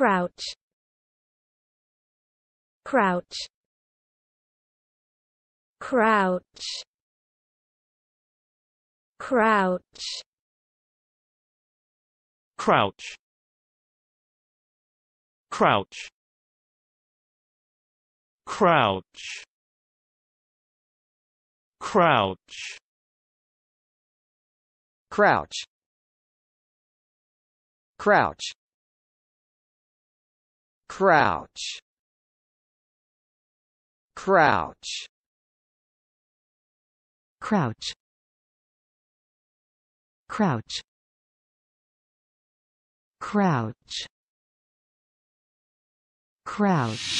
crouch crouch crouch crouch crouch crouch crouch crouch crouch crouch Crouch Crouch Crouch Crouch Crouch Crouch